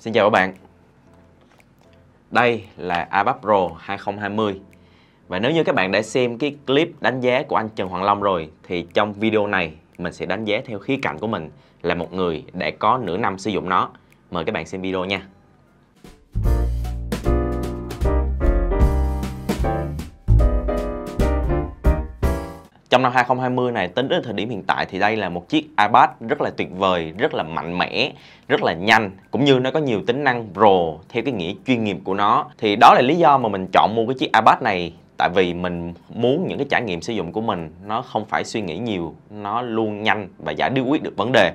Xin chào các bạn Đây là ABAP Pro 2020 Và nếu như các bạn đã xem cái clip đánh giá của anh Trần Hoàng Long rồi Thì trong video này mình sẽ đánh giá theo khía cạnh của mình Là một người đã có nửa năm sử dụng nó Mời các bạn xem video nha trong năm 2020 này tính đến thời điểm hiện tại thì đây là một chiếc iPad rất là tuyệt vời, rất là mạnh mẽ, rất là nhanh cũng như nó có nhiều tính năng pro theo cái nghĩa chuyên nghiệp của nó. Thì đó là lý do mà mình chọn mua cái chiếc iPad này tại vì mình muốn những cái trải nghiệm sử dụng của mình nó không phải suy nghĩ nhiều, nó luôn nhanh và giải quyết được vấn đề.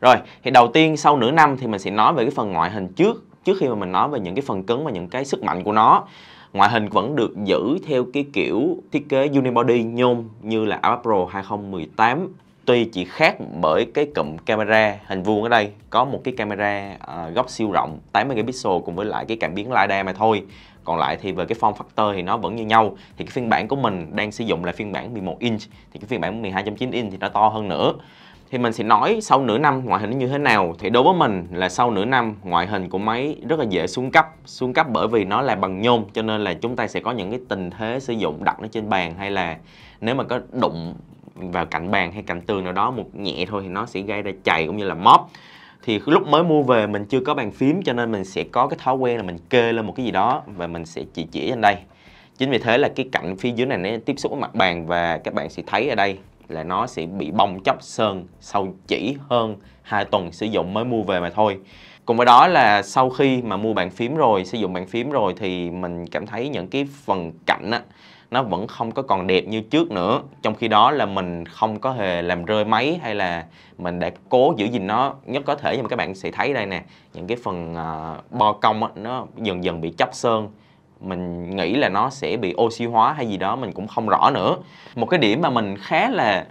Rồi, thì đầu tiên sau nửa năm thì mình sẽ nói về cái phần ngoại hình trước trước khi mà mình nói về những cái phần cứng và những cái sức mạnh của nó ngoại hình vẫn được giữ theo cái kiểu thiết kế unibody nhôm như là iPad Pro 2018 tuy chỉ khác bởi cái cụm camera hình vuông ở đây có một cái camera uh, góc siêu rộng 80 megapixel cùng với lại cái cảm biến lidar mà thôi còn lại thì về cái form factor thì nó vẫn như nhau thì cái phiên bản của mình đang sử dụng là phiên bản 11 inch thì cái phiên bản 12.9 inch thì nó to hơn nữa thì mình sẽ nói sau nửa năm ngoại hình nó như thế nào thì đối với mình là sau nửa năm ngoại hình của máy rất là dễ xuống cấp xuống cấp bởi vì nó là bằng nhôm cho nên là chúng ta sẽ có những cái tình thế sử dụng đặt nó trên bàn hay là nếu mà có đụng vào cạnh bàn hay cạnh tường nào đó một nhẹ thôi thì nó sẽ gây ra chày cũng như là móp thì lúc mới mua về mình chưa có bàn phím cho nên mình sẽ có cái thói quen là mình kê lên một cái gì đó và mình sẽ chỉ chỉ trên đây chính vì thế là cái cạnh phía dưới này nó tiếp xúc với mặt bàn và các bạn sẽ thấy ở đây là nó sẽ bị bong chóc sơn sau chỉ hơn 2 tuần sử dụng mới mua về mà thôi cùng với đó là sau khi mà mua bàn phím rồi sử dụng bàn phím rồi thì mình cảm thấy những cái phần cạnh á nó vẫn không có còn đẹp như trước nữa trong khi đó là mình không có hề làm rơi máy hay là mình đã cố giữ gìn nó nhất có thể nhưng mà các bạn sẽ thấy đây nè những cái phần ờ, bo cong á, nó dần dần bị chắp sơn mình nghĩ là nó sẽ bị oxy hóa hay gì đó mình cũng không rõ nữa một cái điểm mà mình khá là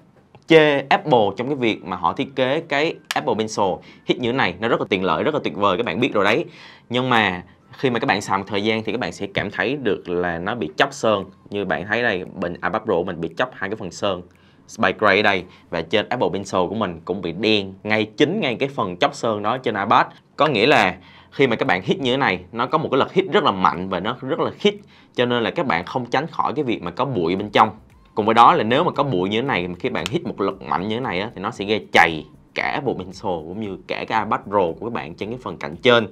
chê Apple trong cái việc mà họ thiết kế cái Apple Pencil hit như này nó rất là tiện lợi rất là tuyệt vời các bạn biết rồi đấy nhưng mà khi mà các bạn xài một thời gian thì các bạn sẽ cảm thấy được là nó bị chóc sơn như bạn thấy đây bình iPad Pro mình bị chóc hai cái phần sơn Spy Gray ở đây và trên Apple Pencil của mình cũng bị đen ngay chính ngay cái phần chóc sơn đó trên iPad có nghĩa là khi mà các bạn hit như thế này nó có một cái lực hit rất là mạnh và nó rất là hit cho nên là các bạn không tránh khỏi cái việc mà có bụi bên trong cùng với đó là nếu mà có bụi như thế này khi bạn hit một lực mạnh như thế này á, thì nó sẽ gây chày cả bộ pencil cũng như cả cái iPad Pro của các bạn trên cái phần cạnh trên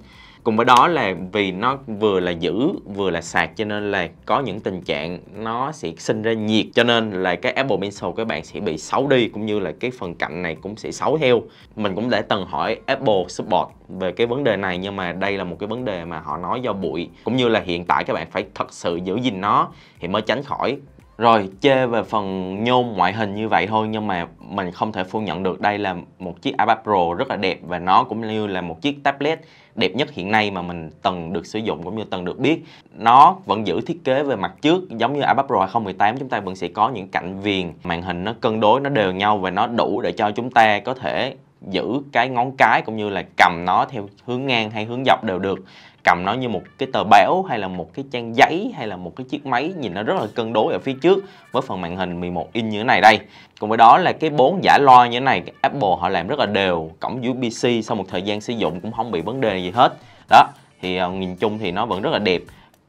cùng với đó là vì nó vừa là giữ vừa là sạc cho nên là có những tình trạng nó sẽ sinh ra nhiệt cho nên là cái Apple Pencil các bạn sẽ bị xấu đi cũng như là cái phần cạnh này cũng sẽ xấu theo mình cũng đã từng hỏi Apple support về cái vấn đề này nhưng mà đây là một cái vấn đề mà họ nói do bụi cũng như là hiện tại các bạn phải thật sự giữ gìn nó thì mới tránh khỏi rồi chê về phần nhôm ngoại hình như vậy thôi nhưng mà mình không thể phủ nhận được đây là một chiếc iPad Pro rất là đẹp và nó cũng như là một chiếc tablet đẹp nhất hiện nay mà mình từng được sử dụng cũng như từng được biết nó vẫn giữ thiết kế về mặt trước giống như iPad Pro 2018 chúng ta vẫn sẽ có những cạnh viền màn hình nó cân đối nó đều nhau và nó đủ để cho chúng ta có thể giữ cái ngón cái cũng như là cầm nó theo hướng ngang hay hướng dọc đều được cầm nó như một cái tờ béo hay là một cái trang giấy hay là một cái chiếc máy nhìn nó rất là cân đối ở phía trước với phần màn hình 11 inch như thế này đây cùng với đó là cái bốn giả loa như thế này Apple họ làm rất là đều cổng USB-C sau một thời gian sử dụng cũng không bị vấn đề gì hết đó thì ờ, nhìn chung thì nó vẫn rất là đẹp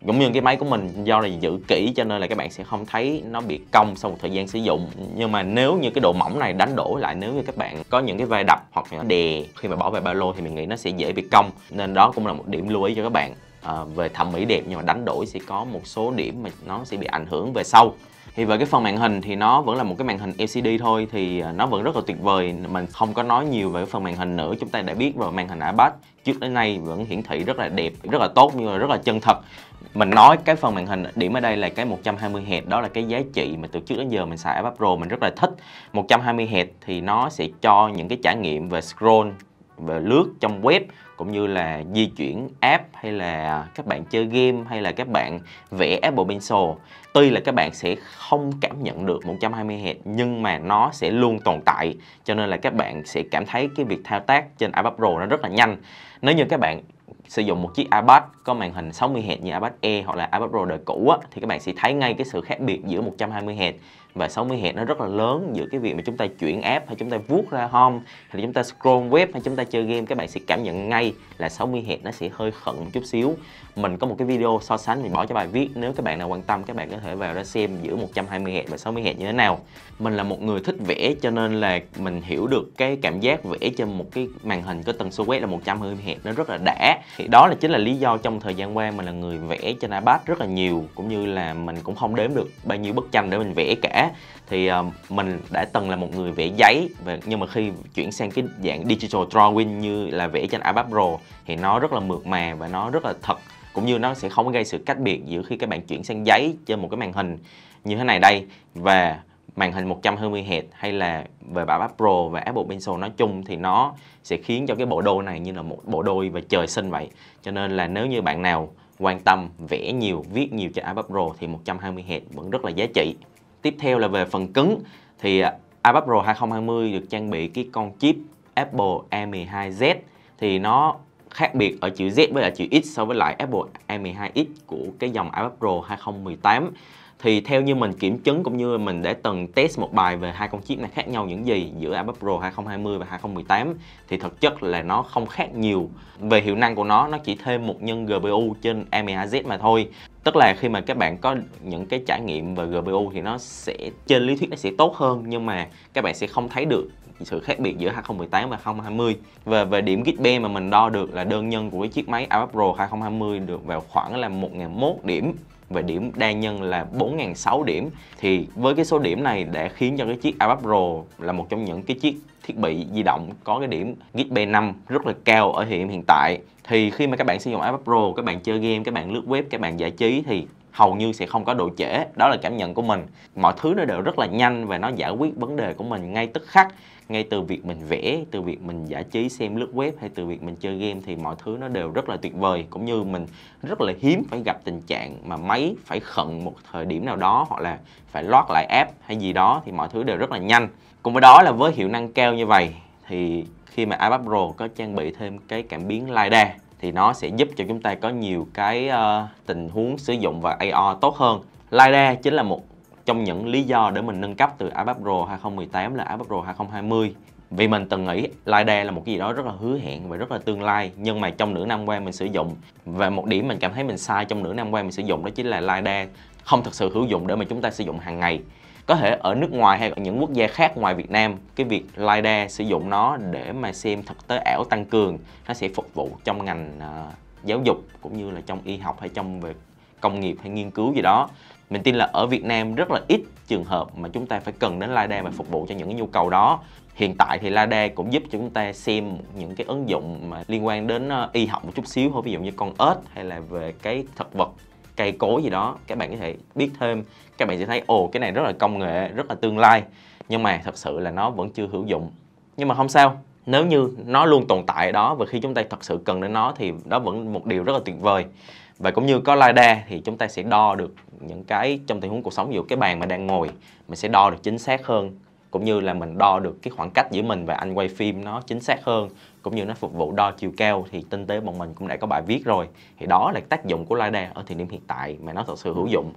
cũng như cái máy của mình do là giữ kỹ cho nên là các bạn sẽ không thấy nó bị cong sau một thời gian sử dụng nhưng mà nếu như cái độ mỏng này đánh đổi lại nếu như các bạn có những cái vai đập hoặc là đè khi mà bỏ về ba lô thì mình nghĩ nó sẽ dễ bị cong nên đó cũng là một điểm lưu ý cho các bạn à, về thẩm mỹ đẹp nhưng mà đánh đổi sẽ có một số điểm mà nó sẽ bị ảnh hưởng về sau thì về cái phần màn hình thì nó vẫn là một cái màn hình LCD thôi thì à, nó vẫn rất là tuyệt vời mình không có nói nhiều về cái phần màn hình nữa chúng ta đã biết rồi màn hình iPad trước đến nay vẫn hiển thị rất là đẹp rất là tốt nhưng mà rất là chân thật mình nói cái phần màn hình điểm ở đây là cái 120 Hz đó là cái giá trị mà từ trước đến giờ mình xài iPad Pro mình rất là thích 120 Hz thì nó sẽ cho những cái trải nghiệm về scroll về lướt trong web cũng như là di chuyển app hay là các bạn chơi game hay là các bạn vẽ Apple Pencil tuy là các bạn sẽ không cảm nhận được 120 Hz nhưng mà nó sẽ luôn tồn tại cho nên là các bạn sẽ cảm thấy cái việc thao tác trên iPad Pro nó rất là nhanh nếu như các bạn sử dụng một chiếc iPad có màn hình 60 Hz như iPad Air hoặc là iPad Pro đời cũ á, thì các bạn sẽ thấy ngay cái sự khác biệt giữa 120 Hz và 60 Hz nó rất là lớn giữa cái việc mà chúng ta chuyển app hay chúng ta vuốt ra home hay là chúng ta scroll web hay chúng ta chơi game các bạn sẽ cảm nhận ngay là 60 Hz nó sẽ hơi khẩn chút xíu mình có một cái video so sánh mình bỏ cho bài viết nếu các bạn nào quan tâm các bạn có thể vào ra xem giữa 120 Hz và 60 Hz như thế nào mình là một người thích vẽ cho nên là mình hiểu được cái cảm giác vẽ trên một cái màn hình có tần số quét là 120 Hz nó rất là đã thì đó là chính là lý do trong thời gian qua mình là người vẽ trên iPad rất là nhiều cũng như là mình cũng không đếm được bao nhiêu bức tranh để mình vẽ cả thì um, mình đã từng là một người vẽ giấy và nhưng mà khi chuyển sang cái dạng digital drawing như là vẽ trên iPad Pro thì nó rất là mượt mà và nó rất là thật cũng như nó sẽ không gây sự cách biệt giữa khi các bạn chuyển sang giấy trên một cái màn hình như thế này đây và màn hình 120 Hz hay là về bản iPad Pro và Apple Pencil nói chung thì nó sẽ khiến cho cái bộ đôi này như là một bộ đôi và trời sinh vậy. Cho nên là nếu như bạn nào quan tâm vẽ nhiều, viết nhiều trên iPad Pro thì 120 Hz vẫn rất là giá trị tiếp theo là về phần cứng thì à, iPad Pro 2020 được trang bị cái con chip Apple A12Z thì nó khác biệt ở chữ Z với là chữ X so với lại Apple A12X của cái dòng iPad Pro 2018 thì theo như mình kiểm chứng cũng như mình đã từng test một bài về hai con chip này khác nhau những gì giữa iPad Pro 2020 và 2018 thì thực chất là nó không khác nhiều về hiệu năng của nó nó chỉ thêm một nhân GPU trên M12Z mà thôi tức là khi mà các bạn có những cái trải nghiệm về GPU thì nó sẽ trên lý thuyết nó sẽ tốt hơn nhưng mà các bạn sẽ không thấy được sự khác biệt giữa 2018 và 2020 và về điểm Geekbench mà mình đo được là đơn nhân của cái chiếc máy iPad Pro 2020 được vào khoảng là 1001 điểm về điểm đa nhân là 4.600 điểm thì với cái số điểm này đã khiến cho cái chiếc iPad Pro là một trong những cái chiếc thiết bị di động có cái điểm Geekbench 5 rất là cao ở hiện hiện tại thì khi mà các bạn sử dụng iPad Pro, các bạn chơi game, các bạn lướt web, các bạn giải trí thì hầu như sẽ không có độ trễ đó là cảm nhận của mình mọi thứ nó đều rất là nhanh và nó giải quyết vấn đề của mình ngay tức khắc ngay từ việc mình vẽ từ việc mình giải trí xem lướt web hay từ việc mình chơi game thì mọi thứ nó đều rất là tuyệt vời cũng như mình rất là hiếm phải gặp tình trạng mà máy phải khận một thời điểm nào đó hoặc là phải lót lại app hay gì đó thì mọi thứ đều rất là nhanh cùng với đó là với hiệu năng cao như vậy thì khi mà iPad Pro có trang bị thêm cái cảm biến LiDAR thì nó sẽ giúp cho chúng ta có nhiều cái uh, tình huống sử dụng và AR tốt hơn. LiDAR chính là một trong những lý do để mình nâng cấp từ iPad Pro 2018 là iPad Pro 2020 vì mình từng nghĩ LiDAR là một cái gì đó rất là hứa hẹn và rất là tương lai nhưng mà trong nửa năm qua mình sử dụng và một điểm mình cảm thấy mình sai trong nửa năm qua mình sử dụng đó chính là LiDAR không thực sự hữu dụng để mà chúng ta sử dụng hàng ngày có thể ở nước ngoài hay ở những quốc gia khác ngoài Việt Nam cái việc LiDAR sử dụng nó để mà xem thực tế ảo tăng cường nó sẽ phục vụ trong ngành uh, giáo dục cũng như là trong y học hay trong về công nghiệp hay nghiên cứu gì đó mình tin là ở Việt Nam rất là ít trường hợp mà chúng ta phải cần đến LiDAR và phục vụ cho những cái nhu cầu đó hiện tại thì LiDAR cũng giúp cho chúng ta xem những cái ứng dụng mà liên quan đến à, y học một chút xíu thôi ví dụ như con ếch hay là về cái thực vật cây cối gì đó các bạn có thể biết thêm các bạn sẽ thấy ồ cái này rất là công nghệ rất là tương lai nhưng mà thật sự là nó vẫn chưa hữu dụng nhưng mà không sao nếu như nó luôn tồn tại đó và khi chúng ta thật sự cần đến nó thì đó vẫn một điều rất là tuyệt vời và cũng như có lidar thì chúng ta sẽ đo được những cái trong tình huống cuộc sống ví dụ cái bàn mà đang ngồi mình sẽ đo được chính xác hơn cũng như là mình đo được cái khoảng cách giữa mình và anh quay phim nó chính xác hơn cũng như nó phục vụ đo chiều cao thì tinh tế bọn mình cũng đã có bài viết rồi thì đó là tác dụng của lidar ở thời điểm hiện tại mà nó thật sự hữu dụng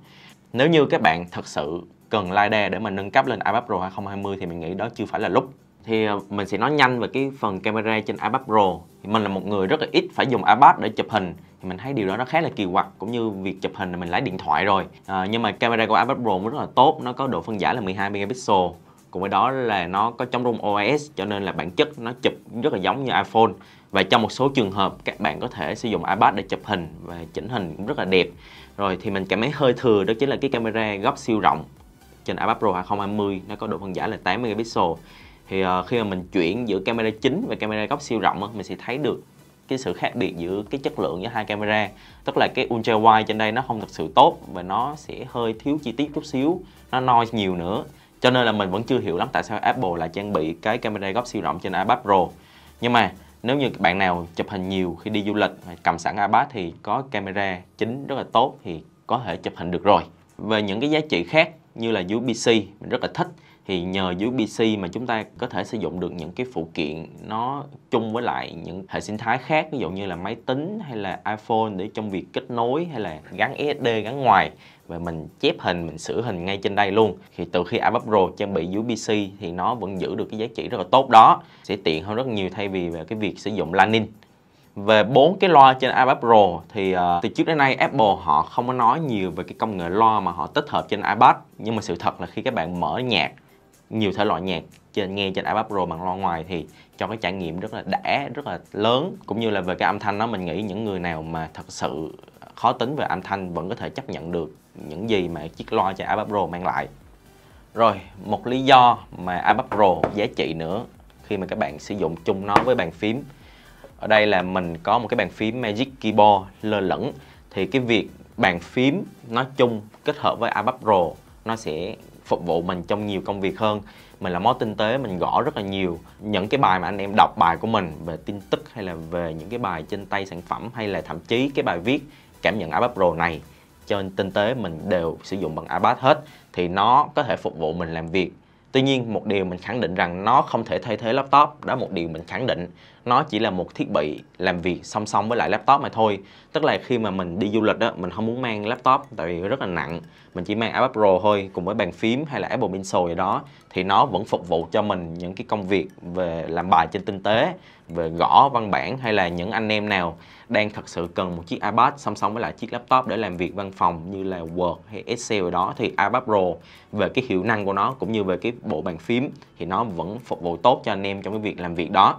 nếu như các bạn thật sự cần lidar để mà nâng cấp lên iPad Pro 2020 thì mình nghĩ đó chưa phải là lúc thì ờ, mình sẽ nói nhanh về cái phần camera trên iPad Pro thì mình là một người rất là ít phải dùng iPad để chụp hình thì mình thấy điều đó nó khá là kỳ quặc cũng như việc chụp hình là mình lấy điện thoại rồi à, nhưng mà camera của iPad Pro nó rất là tốt nó có độ phân giải là 12 megapixel cùng với đó là nó có chống rung OIS cho nên là bản chất nó chụp rất là giống như iPhone và trong một số trường hợp các bạn có thể sử dụng iPad để chụp hình và chỉnh hình cũng rất là đẹp rồi thì mình cảm thấy hơi thừa đó chính là cái camera góc siêu rộng trên iPad Pro 2020 nó có độ phân giải là 8 megapixel thì ờ, khi mà mình chuyển giữa camera chính và camera góc siêu rộng mình sẽ thấy được cái sự khác biệt giữa cái chất lượng giữa hai camera tức là cái ultra wide trên đây nó không thật sự tốt và nó sẽ hơi thiếu chi tiết chút xíu nó noise nhiều nữa cho nên là mình vẫn chưa hiểu lắm tại sao Apple lại trang bị cái camera góc siêu rộng trên iPad Pro nhưng mà nếu như bạn nào chụp hình nhiều khi đi du lịch cầm sẵn iPad thì có camera chính rất là tốt thì có thể chụp hình được rồi về những cái giá trị khác như là USB-C mình rất là thích thì nhờ USB-C mà chúng ta có thể sử dụng được những cái phụ kiện nó chung với lại những hệ sinh thái khác ví dụ như là máy tính hay là iPhone để trong việc kết nối hay là gắn SD gắn ngoài và mình chép hình mình sửa hình ngay trên đây luôn thì từ khi iPad Pro trang bị USB-C thì nó vẫn giữ được cái giá trị rất là tốt đó sẽ tiện hơn rất nhiều thay vì về cái việc sử dụng Lightning về bốn cái loa trên iPad Pro thì uh, từ trước đến nay Apple họ không có nói nhiều về cái công nghệ loa mà họ tích hợp trên iPad nhưng mà sự thật là khi các bạn mở nhạc nhiều thể loại nhạc trên nghe trên iPad Pro bằng loa ngoài thì cho cái trải nghiệm rất là đã rất là lớn cũng như là về cái âm thanh đó mình nghĩ những người nào mà thật sự khó tính về âm thanh vẫn có thể chấp nhận được những gì mà chiếc loa cho iPad Pro mang lại rồi một lý do mà iPad Pro giá trị nữa khi mà các bạn sử dụng chung nó với bàn phím ở đây là mình có một cái bàn phím Magic Keyboard lơ lửng thì cái việc bàn phím nói chung kết hợp với iPad Pro nó sẽ phục vụ mình trong nhiều công việc hơn mình là mối tinh tế mình gõ rất là nhiều những cái bài mà anh em đọc bài của mình về tin tức hay là về những cái bài trên tay sản phẩm hay là thậm chí cái bài viết cảm nhận iPad Pro này trên tinh tế mình đều sử dụng bằng iPad hết thì nó có thể phục vụ mình làm việc Tuy nhiên một điều mình khẳng định rằng nó không thể thay thế laptop đó một điều mình khẳng định nó chỉ là một thiết bị làm việc song song với lại laptop mà thôi tức là khi mà mình đi du lịch đó mình không muốn mang laptop tại vì rất là nặng mình chỉ mang iPad Pro thôi cùng với bàn phím hay là Apple Pencil gì đó thì nó vẫn phục vụ cho mình những cái công việc về làm bài trên tinh tế về gõ văn bản hay là những anh em nào đang thật sự cần một chiếc iPad song song với lại chiếc laptop để làm việc văn phòng như là Word hay Excel gì đó thì iPad Pro về cái hiệu năng của nó cũng như về cái bộ bàn phím thì nó vẫn phục vụ tốt cho anh em trong cái việc làm việc đó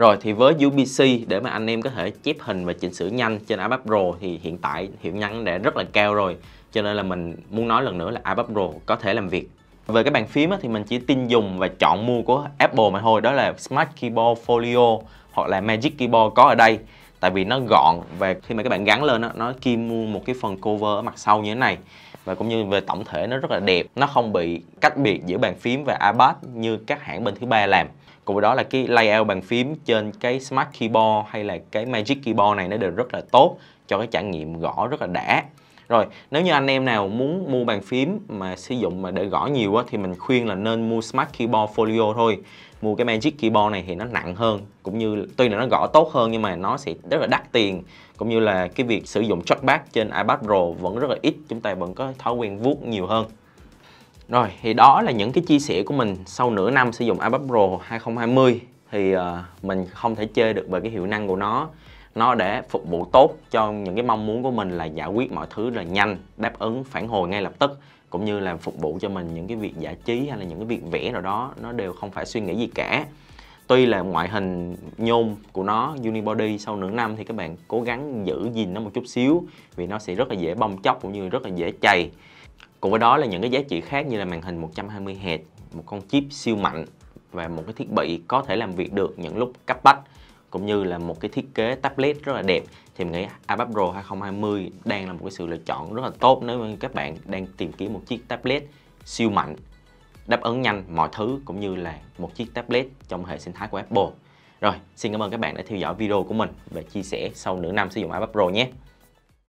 rồi thì với UPC để mà anh em có thể chép hình và chỉnh sửa nhanh trên iPad Pro thì hiện tại hiệu năng đã rất là cao rồi. Cho nên là mình muốn nói lần nữa là iPad Pro có thể làm việc. Về cái bàn phím thì mình chỉ tin dùng và chọn mua của Apple mà thôi, đó là Smart Keyboard Folio hoặc là Magic Keyboard có ở đây. Tại vì nó gọn và khi mà các bạn gắn lên nó kim mua một cái phần cover ở mặt sau như thế này và cũng như về tổng thể nó rất là đẹp nó không bị cách biệt giữa bàn phím và iPad như các hãng bên thứ ba làm cùng với đó là cái layout bàn phím trên cái smart keyboard hay là cái magic keyboard này nó đều rất là tốt cho cái trải nghiệm gõ rất là đã rồi nếu như anh em nào muốn mua bàn phím mà sử dụng mà để gõ nhiều á, thì mình khuyên là nên mua Smart Keyboard Folio thôi mua cái Magic Keyboard này thì nó nặng hơn cũng như tuy là nó gõ tốt hơn nhưng mà nó sẽ rất là đắt tiền cũng như là cái việc sử dụng trackpad trên iPad Pro vẫn rất là ít chúng ta vẫn có thói quen vuốt nhiều hơn rồi thì đó là những cái chia sẻ của mình sau nửa năm sử dụng iPad Pro 2020 thì uh, mình không thể chơi được về cái hiệu năng của nó nó để phục vụ tốt cho những cái mong muốn của mình là giải quyết mọi thứ là nhanh đáp ứng phản hồi ngay lập tức cũng như là phục vụ cho mình những cái việc giải trí hay là những cái việc vẽ nào đó nó đều không phải suy nghĩ gì cả tuy là ngoại hình nhôm của nó unibody sau nửa năm thì các bạn cố gắng giữ gìn nó một chút xíu vì nó sẽ rất là dễ bong chóc cũng như rất là dễ chày Cùng với đó là những cái giá trị khác như là màn hình 120 Hz, một con chip siêu mạnh và một cái thiết bị có thể làm việc được những lúc cấp bách cũng như là một cái thiết kế tablet rất là đẹp thì mình nghĩ iPad Pro 2020 đang là một cái sự lựa chọn rất là tốt nếu như các bạn đang tìm kiếm một chiếc tablet siêu mạnh đáp ứng nhanh mọi thứ cũng như là một chiếc tablet trong hệ sinh thái của Apple. Rồi, xin cảm ơn các bạn đã theo dõi video của mình và chia sẻ sau nửa năm sử dụng iPad Pro nhé.